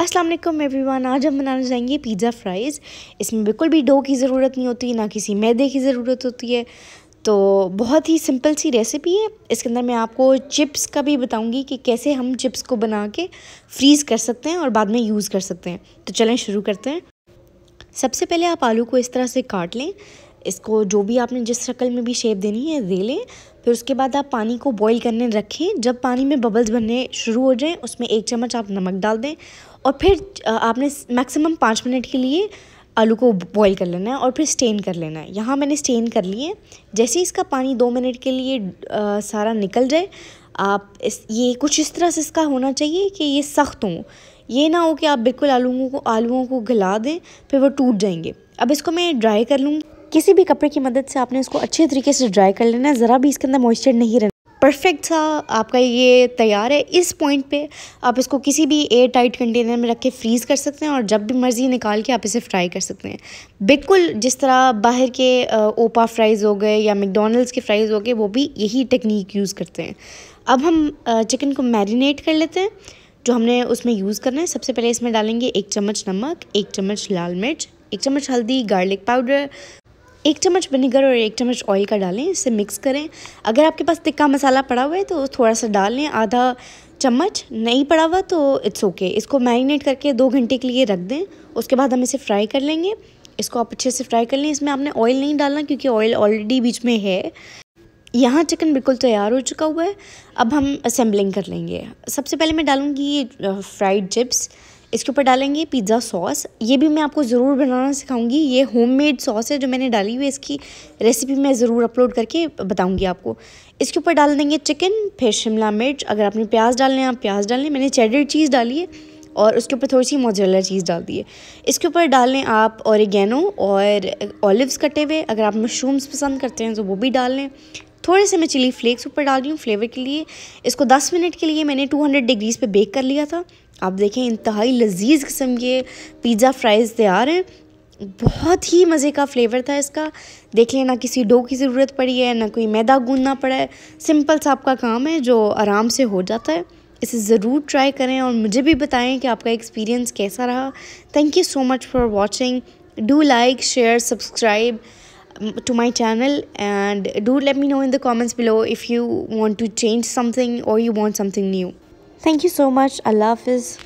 अस्सलाम वालेकुम एवरीवन आज हम बनाने जाएंगे पिज़्ज़ा फ्राइज़ इसमें बिल्कुल भी डो की ज़रूरत नहीं होती ना किसी मैदे की ज़रूरत होती है तो बहुत ही सिंपल सी रेसिपी है इसके अंदर मैं आपको चिप्स का भी बताऊंगी कि कैसे हम चिप्स को बना के फ्रीज़ कर सकते हैं और बाद में यूज़ कर सकते हैं तो चलें शुरू करते हैं सबसे पहले आप आलू को इस तरह से काट लें इसको जो भी आपने जिस शक्ल में भी शेप देनी है दे लें फिर उसके बाद आप पानी को बॉईल करने रखें जब पानी में बबल्स बनने शुरू हो जाएं उसमें एक चम्मच आप नमक डाल दें और फिर आपने मैक्सिमम पाँच मिनट के लिए आलू को बॉईल कर लेना है और फिर स्टेन कर लेना है यहाँ मैंने स्टेन कर लिए जैसे ही इसका पानी दो मिनट के लिए आ, सारा निकल जाए आप इस ये कुछ इस तरह से इसका होना चाहिए कि ये सख्त हो ये ना हो कि आप बिल्कुल आलूओं को आलूओं को गला दें फिर वो टूट जाएंगे अब इसको मैं ड्राई कर लूँ किसी भी कपड़े की मदद से आपने इसको अच्छे तरीके से ड्राई कर लेना है ज़रा भी इसके अंदर मॉइस्चर नहीं रहना परफेक्ट सा आपका ये तैयार है इस पॉइंट पे आप इसको किसी भी एयर टाइट कंटेनर में रख के फ्रीज़ कर सकते हैं और जब भी मर्ज़ी निकाल के आप इसे फ्राई कर सकते हैं बिल्कुल जिस तरह बाहर के ओपा फ्राइज़ हो गए या मैकडोनल्ड्स के फ्राइज़ हो गए वो भी यही टेक्निक यूज़ करते हैं अब हम चिकन को मैरिनेट कर लेते हैं जो हमने उसमें यूज़ करना है सबसे पहले इसमें डालेंगे एक चम्मच नमक एक चम्मच लाल मिर्च एक चम्मच हल्दी गार्लिक पाउडर एक चम्मच विनेगर और एक चम्मच ऑयल का डालें इसे मिक्स करें अगर आपके पास तिक्का मसाला पड़ा हुआ है तो थोड़ा सा डाल लें आधा चम्मच नहीं पड़ा हुआ तो इट्स ओके okay. इसको मैरिनेट करके दो घंटे के लिए रख दें उसके बाद हम इसे फ्राई कर लेंगे इसको आप अच्छे से फ्राई कर लें इसमें आपने ऑयल नहीं डालना क्योंकि ऑयल ऑलरेडी बीच में है यहाँ चिकन बिल्कुल तैयार हो चुका हुआ है अब हम असेंबलिंग कर लेंगे सबसे पहले मैं डालूँगी फ्राइड चिप्स इसके ऊपर डालेंगे पिज़्ज़ा सॉस ये भी मैं आपको ज़रूर बनाना सिखाऊंगी ये होममेड सॉस है जो मैंने डाली हुई है इसकी रेसिपी मैं ज़रूर अपलोड करके बताऊंगी आपको इसके ऊपर डाल देंगे चिकन फिर शिमला मिर्च अगर आपने प्याज डालने आप प्याज लें मैंने चेडर चीज़ डाली है और उसके ऊपर थोड़ी सी मोजरेला चीज़ डाल दी है इसके ऊपर डालें आप औरगेनो और ऑलिवस कटे हुए अगर आप मशरूम्स पसंद करते हैं तो वो भी डाल लें थोड़े से मैं चिली फ्लेक्स ऊपर डाल रही हूँ फ्लेवर के लिए इसको 10 मिनट के लिए मैंने 200 डिग्रीज़ पे बेक कर लिया था आप देखें इंतहाई लजीज किस्म के पिज़्ज़ा फ्राइज़ तैयार हैं बहुत ही मज़े का फ्लेवर था इसका देखें ना किसी डो की ज़रूरत पड़ी है ना कोई मैदा गूंदना पड़ा है सिंपल सा आपका काम है जो आराम से हो जाता है इसे ज़रूर ट्राई करें और मुझे भी बताएं कि आपका एक्सपीरियंस कैसा रहा thank you so much for watching do like share subscribe to my channel and do let me know in the comments below if you want to change something or you want something new Thank you so much. I love this.